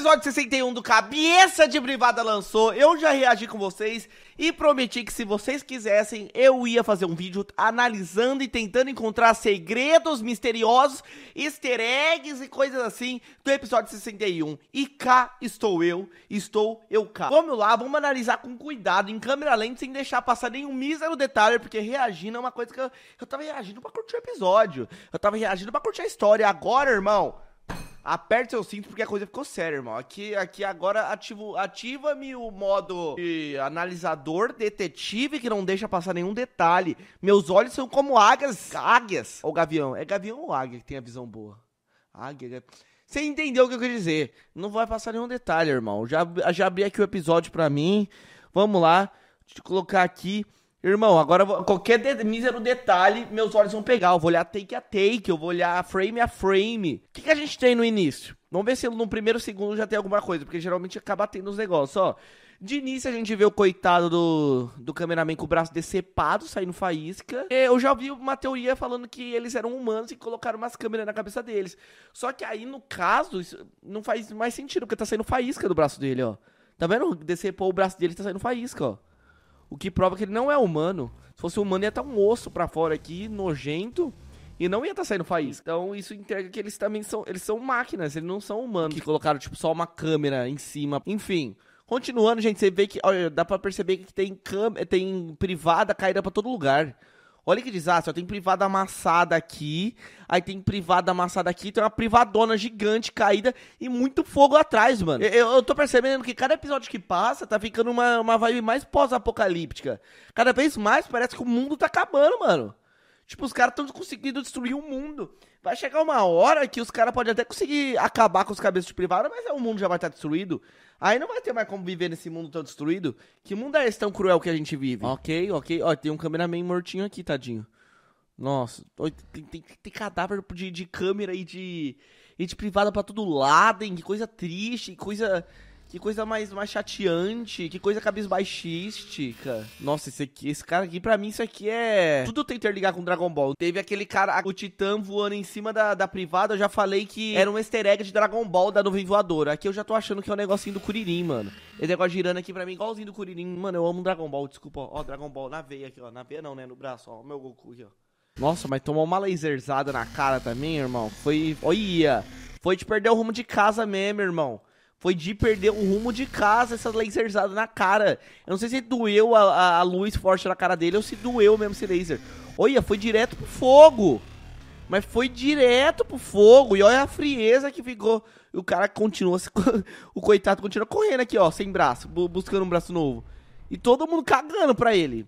episódio 61 do Cabeça de Privada lançou, eu já reagi com vocês e prometi que se vocês quisessem, eu ia fazer um vídeo analisando e tentando encontrar segredos misteriosos, easter eggs e coisas assim do episódio 61. E cá estou eu, estou eu cá. Vamos lá, vamos analisar com cuidado, em câmera lenta, sem deixar passar nenhum mísero detalhe, porque reagindo é uma coisa que eu, eu tava reagindo pra curtir o episódio, eu tava reagindo pra curtir a história. Agora, irmão Aperte seu cinto porque a coisa ficou séria, irmão. Aqui, aqui agora ativo, ativa-me o modo de analisador, detetive, que não deixa passar nenhum detalhe. Meus olhos são como águias. Águias. Ou gavião. É gavião ou águia que tem a visão boa? Águia. Né? Você entendeu o que eu queria dizer. Não vai passar nenhum detalhe, irmão. Já, já abri aqui o episódio pra mim. Vamos lá. Deixa eu colocar aqui. Irmão, agora qualquer de, mísero detalhe, meus olhos vão pegar. Eu vou olhar take a take, eu vou olhar frame a frame. O que, que a gente tem no início? Vamos ver se no primeiro segundo já tem alguma coisa, porque geralmente acaba tendo os negócios, ó. De início a gente vê o coitado do, do cameraman com o braço decepado, saindo faísca. Eu já vi uma teoria falando que eles eram humanos e colocaram umas câmeras na cabeça deles. Só que aí, no caso, isso não faz mais sentido, porque tá saindo faísca do braço dele, ó. Tá vendo? Decepou o braço dele, tá saindo faísca, ó. O que prova que ele não é humano. Se fosse humano, ia estar tá um osso para fora aqui, nojento, e não ia estar tá saindo faísca. Então isso entrega que eles também são. Eles são máquinas, eles não são humanos. Que colocaram, tipo, só uma câmera em cima. Enfim. Continuando, gente, você vê que. Olha, dá pra perceber que tem câmera. Tem privada caída pra todo lugar. Olha que desastre, ó, tem privada amassada aqui, aí tem privada amassada aqui, tem uma privadona gigante caída e muito fogo atrás, mano. Eu, eu tô percebendo que cada episódio que passa tá ficando uma, uma vibe mais pós-apocalíptica. Cada vez mais parece que o mundo tá acabando, mano. Tipo, os caras estão conseguindo destruir o mundo. Vai chegar uma hora que os caras podem até conseguir acabar com os cabeças de privado, mas é, o mundo já vai estar destruído. Aí não vai ter mais como viver nesse mundo tão destruído. Que mundo é esse tão cruel que a gente vive? Ok, ok. Ó, tem um cameraman mortinho aqui, tadinho. Nossa, tem, tem, tem cadáver de, de câmera e de, e de privada para todo lado, hein? Que coisa triste, que coisa. Que coisa mais, mais chateante, que coisa cabisbaixística. Nossa, esse, aqui, esse cara aqui, pra mim, isso aqui é. Tudo eu tento ligar com Dragon Ball. Teve aquele cara, o Titã voando em cima da, da privada, eu já falei que era um easter egg de Dragon Ball da nuvem voadora. Aqui eu já tô achando que é um negocinho do Kuririn, mano. Esse negócio girando aqui pra mim, igualzinho do Kuririn. Mano, eu amo Dragon Ball, desculpa. Ó, Dragon Ball na veia aqui, ó. Na veia não, né? No braço, ó. O meu Goku aqui, ó. Nossa, mas tomou uma laserzada na cara também, irmão. Foi. Olha! Foi de perder o rumo de casa mesmo, irmão foi de perder o rumo de casa, essas laserzada na cara. Eu não sei se doeu a, a, a, luz forte na cara dele ou se doeu mesmo esse laser. Olha, foi direto pro fogo. Mas foi direto pro fogo. E olha a frieza que ficou. O cara continua. O coitado continua correndo aqui, ó, sem braço, buscando um braço novo. E todo mundo cagando pra ele.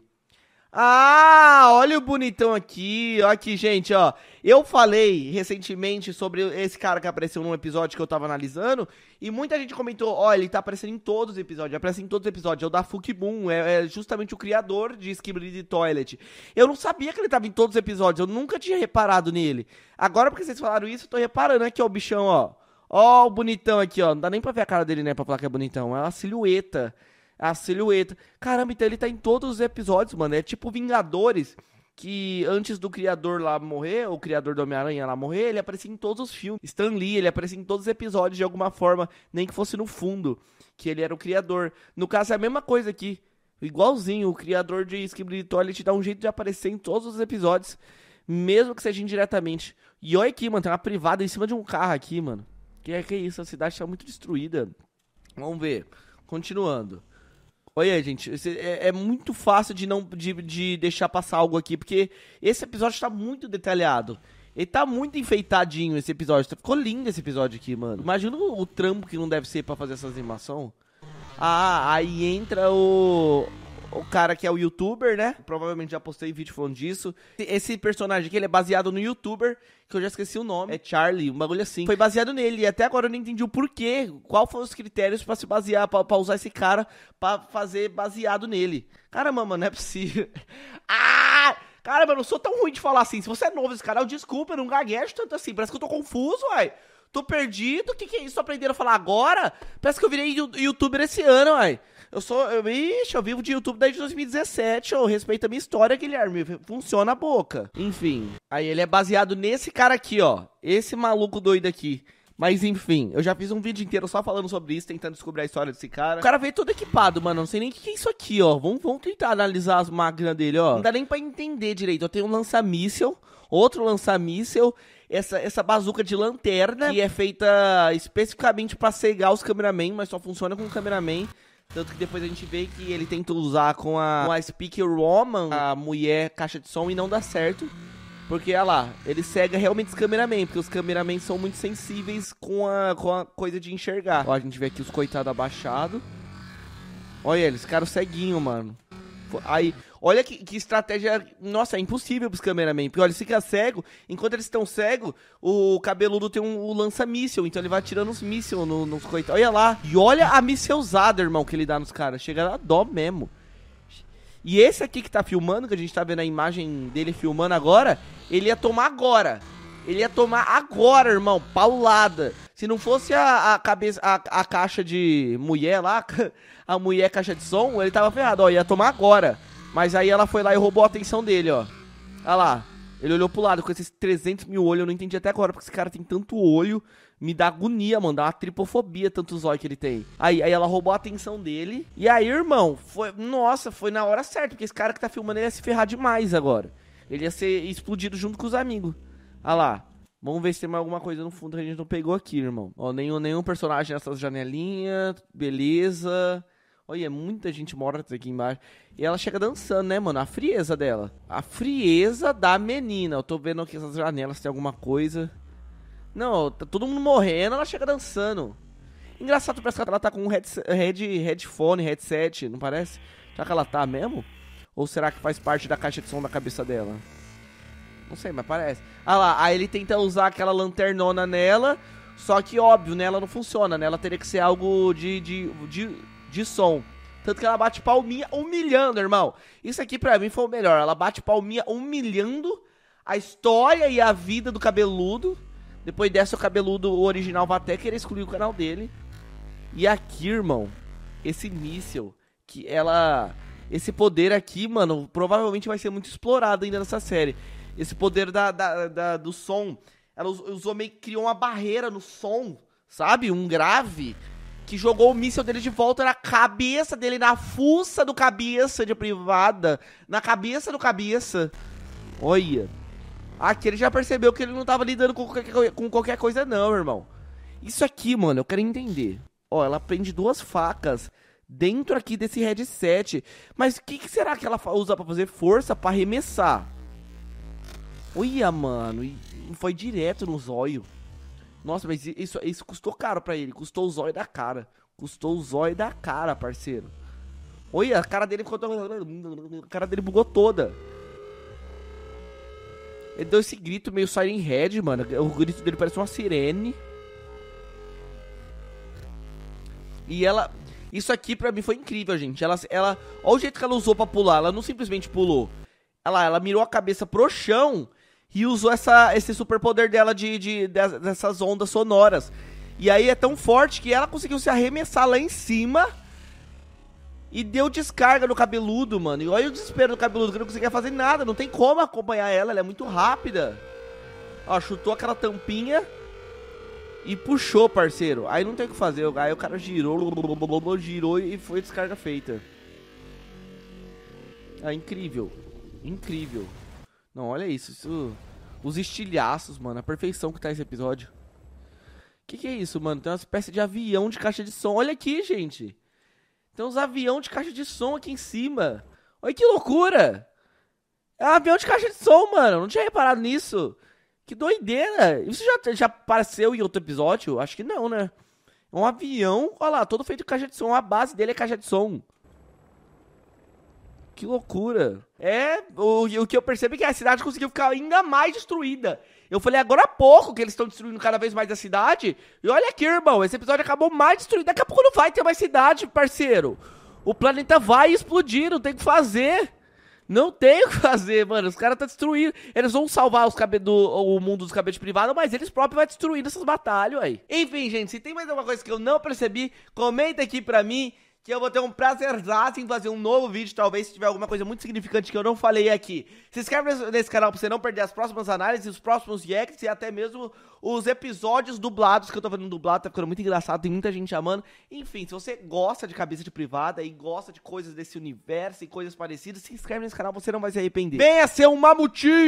Ah, olha o bonitão aqui, aqui, gente, ó. Eu falei recentemente sobre esse cara que apareceu num episódio que eu tava analisando, e muita gente comentou, olha, ele tá aparecendo em todos os episódios, aparece em todos os episódios, é o da Fukibum, é, é justamente o criador de Skibidi Toilet. Eu não sabia que ele tava em todos os episódios, eu nunca tinha reparado nele. Agora, porque vocês falaram isso, eu tô reparando aqui, ó, o bichão, ó. Ó o bonitão aqui, ó. Não dá nem pra ver a cara dele, né, pra falar que é bonitão, é uma silhueta a silhueta. Caramba, então ele tá em todos os episódios, mano. É tipo Vingadores, que antes do criador lá morrer, o criador do Homem-Aranha lá morrer, ele aparecia em todos os filmes. Stan Lee, ele aparecia em todos os episódios de alguma forma, nem que fosse no fundo, que ele era o criador. No caso, é a mesma coisa aqui. Igualzinho, o criador de ele Toilet dá um jeito de aparecer em todos os episódios, mesmo que seja indiretamente. E olha aqui, mano, tem uma privada em cima de um carro aqui, mano. Que é que é isso? A cidade está muito destruída. Vamos ver. Continuando. Olha, gente, é, é, muito fácil de não de, de, deixar passar algo aqui, porque esse episódio está muito detalhado. Ele tá muito enfeitadinho esse episódio. Ficou lindo esse episódio aqui, mano. Imagina o, o trampo que não deve ser para fazer essas animação. Ah, aí entra o o cara que é o youtuber, né? Provavelmente já postei vídeo falando disso. Esse personagem aqui, ele é baseado no youtuber, que eu já esqueci o nome. É Charlie, um bagulho assim. Foi baseado nele e até agora eu não entendi o porquê. Qual foram os critérios para se basear, para usar esse cara para fazer baseado nele. Caramba, mano, não é possível. ah! Caramba, eu não sou tão ruim de falar assim. Se você é novo nesse canal, desculpa, eu não gaguejo tanto assim. Parece que eu tô confuso, uai. Tô perdido, o que, que é isso? Aprenderam a falar agora? Parece que eu virei youtuber esse ano, ai. Eu sou. Eu, ixi, eu vivo de YouTube desde 2017. Eu respeito a minha história, Guilherme. Funciona a boca. Enfim. Aí ele é baseado nesse cara aqui, ó. Esse maluco doido aqui. Mas enfim, eu já fiz um vídeo inteiro só falando sobre isso, tentando descobrir a história desse cara. O cara veio todo equipado, mano. Não sei nem o que é isso aqui, ó. Vamos, vamos tentar analisar as máquinas dele, ó. Não dá nem pra entender direito. Eu tenho um lança-míssel, outro lança-míssel essa, essa bazuca de lanterna, que é feita especificamente para cegar os cameramen, mas só funciona com o cameraman. Tanto que depois a gente vê que ele tenta usar com a, com a Speaker Woman, a mulher caixa de som, e não dá certo. Porque, olha lá, ele cega realmente os cameramen, porque os cameramen são muito sensíveis com a, com a coisa de enxergar. Ó, a gente vê aqui os coitados abaixados. Olha eles, ficaram ceguinho, mano. Aí, olha que, que, estratégia. Nossa, é impossível pros cameramen. Porque olha, eles ficam cego. Enquanto eles estão cego, o cabeludo tem um, um lança-míssel. Então ele vai atirando os mísseis no, nos coitados. Olha lá. E olha a missão usada, irmão, que ele dá nos caras. Chega a dó mesmo. E esse aqui que tá filmando, que a gente tá vendo a imagem dele filmando agora, ele ia tomar agora. Ele ia tomar agora, irmão, paulada. Se não fosse a, a cabeça, a, a, caixa de mulher lá, a mulher caixa de som, ele tava ferrado, ó, ia tomar agora. Mas aí ela foi lá e roubou a atenção dele, ó. Olha lá. Ele olhou pro lado com esses 300 mil olhos, eu não entendi até agora, porque esse cara tem tanto olho, me dá agonia, mano, dá uma tripofobia tanto zóio que ele tem. Aí, aí ela roubou a atenção dele, e aí, irmão, foi, nossa, foi na hora certa, porque esse cara que tá filmando ele ia se ferrar demais agora. Ele ia ser explodido junto com os amigos. Ah lá, Vamos ver se tem mais alguma coisa no fundo que a gente não pegou aqui, irmão. Ó, nenhum, nenhum personagem nessas janelinhas. Beleza. Olha, muita gente morta aqui embaixo. E ela chega dançando, né, mano? A frieza dela. A frieza da menina. Eu tô vendo aqui essas janelas, tem alguma coisa. Não, tá todo mundo morrendo, ela chega dançando. Engraçado, parece que ela tá com um head, head, headphone, headset, não parece? Será que ela tá mesmo? Ou será que faz parte da caixa de som da cabeça dela? Não sei, mas parece. Ah lá, aí ele tenta usar aquela lanternona nela, só que óbvio, né? Ela não funciona, né? Ela teria que ser algo de, de, de de som. Tanto que ela bate palminha humilhando, irmão. Isso aqui para mim foi o melhor. Ela bate palminha humilhando a história e a vida do cabeludo. Depois dessa, o cabeludo original vai até querer excluir o canal dele. E aqui, irmão, esse míssil que ela. Esse poder aqui, mano, provavelmente vai ser muito explorado ainda nessa série. Esse poder da, da, da do som. Ela usou meio que criou uma barreira no som, sabe? Um grave que jogou o míssil dele de volta na cabeça dele, na fuça do cabeça de privada, na cabeça do cabeça. Olha. Aqui ele já percebeu que ele não tava lidando com qualquer, com qualquer coisa não, irmão. Isso aqui, mano, eu quero entender. Ó, ela prende duas facas dentro aqui desse headset. Mas o que, que, será que ela usa pra fazer força pra arremessar? Olha, mano, e foi direto nos olhos. Nossa, mas isso, isso custou caro pra ele. Custou o zóio da cara. Custou o zóio da cara, parceiro. Olha, a cara dele ficou. A cara dele bugou toda. Ele deu esse grito meio Siren Head, mano. O grito dele parece uma sirene. E ela. Isso aqui pra mim foi incrível, gente. Ela, ela. Olha o jeito que ela usou pra pular. Ela não simplesmente pulou. Ela, ela mirou a cabeça pro chão e usou essa, esse superpoder dela de, de, de, dessas ondas sonoras. E aí é tão forte que ela conseguiu se arremessar lá em cima e deu descarga no cabeludo, mano. E olha o desespero do cabeludo, que não conseguia fazer nada, não tem como acompanhar ela, ela é muito rápida. Ó, chutou aquela tampinha e puxou, parceiro. Aí não tem o que fazer, aí o cara girou, girou e foi descarga feita. É incrível, incrível. Não, olha isso, isso. Os estilhaços, mano. A perfeição que tá esse episódio. Que que é isso, mano? Tem uma espécie de avião de caixa de som. Olha aqui, gente. Tem uns avião de caixa de som aqui em cima. Olha que loucura. É um avião de caixa de som, mano. Não tinha reparado nisso. Que doideira! Isso já, já apareceu em outro episódio? Acho que não, né? É um avião, olha lá, todo feito de caixa de som. A base dele é caixa de som. Que loucura. É, o, o que eu percebo é que a cidade conseguiu ficar ainda mais destruída. Eu falei agora há pouco que eles estão destruindo cada vez mais a cidade. E olha aqui, irmão, esse episódio acabou mais destruído. Daqui a pouco não vai ter mais cidade, parceiro. O planeta vai explodir, não tem o que fazer. Não tem o que fazer, mano. Os caras tá destruindo. Eles vão salvar os o mundo dos cabelos privados, mas eles próprios vão destruindo essas batalhas aí. Enfim, gente, se tem mais alguma coisa que eu não percebi, comenta aqui pra mim que eu vou ter um prazerzaço em fazer um novo vídeo, talvez se tiver alguma coisa muito significante que eu não falei aqui. Se inscreve nesse canal pra você não perder as próximas análises, os próximos reacts e até mesmo os episódios dublados, que eu tô fazendo dublado, tá ficando muito engraçado, tem muita gente amando. Enfim, se você gosta de cabeça de privada e gosta de coisas desse universo e coisas parecidas, se inscreve nesse canal, você não vai se arrepender. Venha ser um mamutinho!